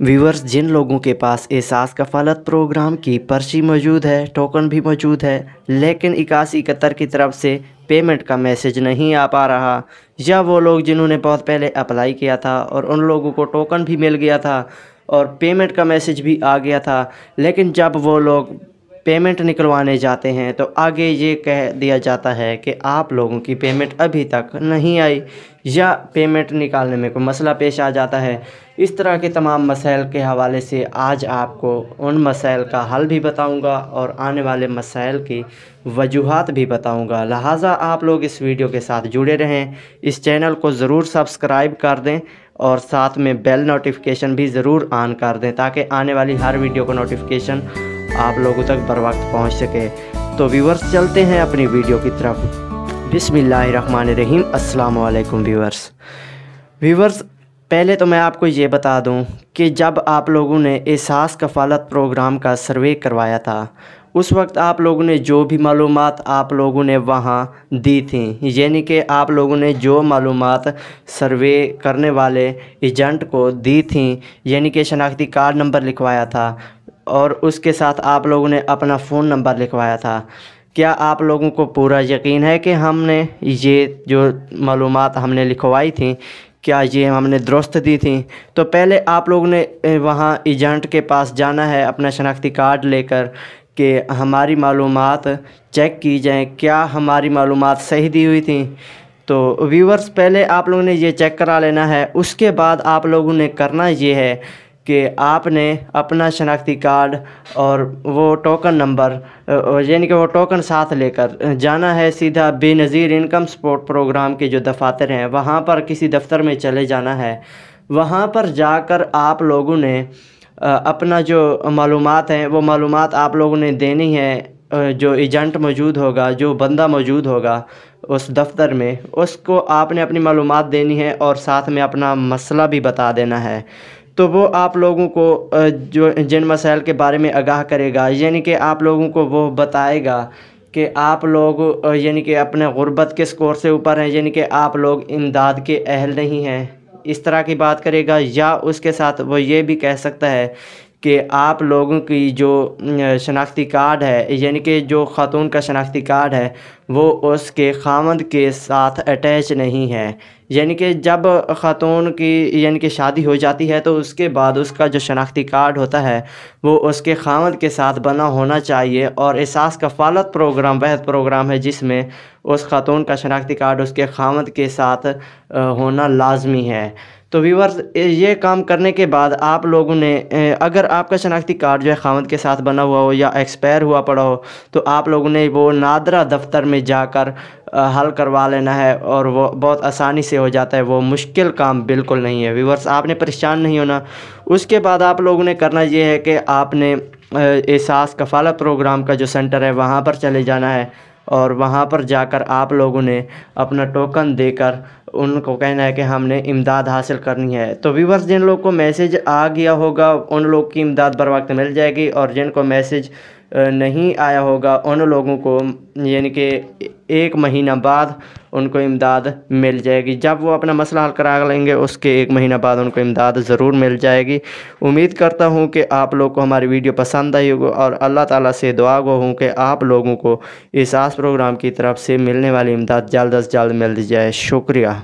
viewers जिन लोगों के पास एहसास कफालत प्रोग्राम की पर्ची मौजूद है टोकन भी मौजूद है लेकिन इक्यासी इकहत्तर की तरफ से पेमेंट का मैसेज नहीं आ पा रहा या वो लोग जिन्होंने बहुत पहले अप्लाई किया था और उन लोगों को टोकन भी मिल गया था और पेमेंट का मैसेज भी आ गया था लेकिन जब वो लोग पेमेंट निकलवाने जाते हैं तो आगे ये कह दिया जाता है कि आप लोगों की पेमेंट अभी तक नहीं आई या पेमेंट निकालने में कोई मसला पेश आ जाता है इस तरह के तमाम मसाइल के हवाले से आज आपको उन मसाइल का हल भी बताऊंगा और आने वाले मसाइल की वजूहत भी बताऊंगा लिहाजा आप लोग इस वीडियो के साथ जुड़े रहें इस चैनल को ज़रूर सब्सक्राइब कर दें और साथ में बेल नोटिफिकेशन भी ज़रूर ऑन कर दें ताकि आने वाली हर वीडियो का नोटिफिकेशन आप लोगों तक बर वक्त पहुँच सके तो व्यूवर्स चलते हैं अपनी वीडियो की तरफ बिसमीम अल्लाम व्यूवर्स व्यूवर्स पहले तो मैं आपको ये बता दूं कि जब आप लोगों ने एहसास कफालत प्रोग्राम का सर्वे करवाया था उस वक्त आप लोगों ने जो भी मालूम आप लोगों ने वहाँ दी थी यानी कि आप लोगों ने जो मालूम सर्वे करने वाले एजेंट को दी थी यानी कि शनाख्ती कार्ड नंबर लिखवाया था और उसके साथ आप लोगों ने अपना फ़ोन नंबर लिखवाया था क्या आप लोगों को पूरा यकीन है कि हमने ये जो मालूम हमने लिखवाई थी क्या ये हमने दुरुस्त दी थी तो पहले आप लोगों ने वहाँ एजेंट के पास जाना है अपना शनाख्ती कार्ड लेकर कि हमारी मालूम चेक की जाएँ क्या हमारी मालूम सही दी हुई थी तो व्यूवर्स पहले आप लोगों ने ये चेक करा लेना है उसके बाद आप लोगों ने करना ये है कि आपने अपना शनाख्ती कार्ड और वो टोकन नंबर यानी कि वो टोकन साथ लेकर जाना है सीधा बेनज़ीर इनकम सपोर्ट प्रोग्राम के जो दफातर हैं वहाँ पर किसी दफ्तर में चले जाना है वहाँ पर जाकर आप लोगों ने अपना जो मालूम हैं वो मालूम आप लोगों ने देनी है जो एजेंट मौजूद होगा जो बंदा मौजूद होगा उस दफ्तर में उसको आपने अपनी मालूम देनी है और साथ में अपना मसला भी बता देना है तो वो आप लोगों को जो जिन मसाइल के बारे में आगाह करेगा यानी कि आप लोगों को वो बताएगा कि आप लोग यानी कि अपने ग़ुरबत के स्कोर से ऊपर हैं यानी कि आप लोग इमदाद के अहल नहीं हैं इस तरह की बात करेगा या उसके साथ वो ये भी कह सकता है कि आप लोगों की जो शनाख्ती कार्ड है यानी कि जो ख़ातून का शनाख्ती कार्ड है वो उसके खामद के साथ अटैच नहीं है यानी कि जब ख़ातून की यानी कि शादी हो जाती है तो उसके बाद उसका जो शनाख्ती कार्ड होता है वो उसके खामद के साथ बना होना चाहिए और एहसास का फालत प्रोग्राम वह प्रोग्राम है जिसमें उस खातून का शनाख्ती कार्ड उसके खामद के साथ होना लाजमी है तो वीवर्स ये काम करने के बाद आप लोगों ने अगर आपका शनाख्ती कार्ड जो है खामद के साथ बना हुआ हो या एक्सपायर हुआ पड़ा हो तो आप लोगों ने वो नादरा दफ्तर में जाकर हल करवा लेना है और वो बहुत आसानी से हो जाता है वो मुश्किल काम बिल्कुल नहीं है वीवर्स आपने परेशान नहीं होना उसके बाद आप लोगों ने करना ये है कि आपने एहसास कफालत प्रोग्राम का जो सेंटर है वहाँ पर चले जाना है और वहाँ पर जाकर आप लोगों ने अपना टोकन देकर उनको कहना है कि हमने इमदाद हासिल करनी है तो व्यूवर्स जिन लोग को मैसेज आ गया होगा उन लोग की इमदाद बर वक्त मिल जाएगी और जिनको मैसेज नहीं आया होगा उन लोगों को यानी कि एक महीना बाद उनको इमदाद मिल जाएगी जब वो अपना मसला हल करा लेंगे उसके एक महीना बाद उनको इमदाद ज़रूर मिल जाएगी उम्मीद करता हूँ कि आप लोग को हमारी वीडियो पसंद आई होगी और अल्लाह ताला से दुआ गो हूँ कि आप लोगों को इस आस प्रोग्राम की तरफ से मिलने वाली इमदाद जल्द अज जल्द मिल जाए शुक्रिया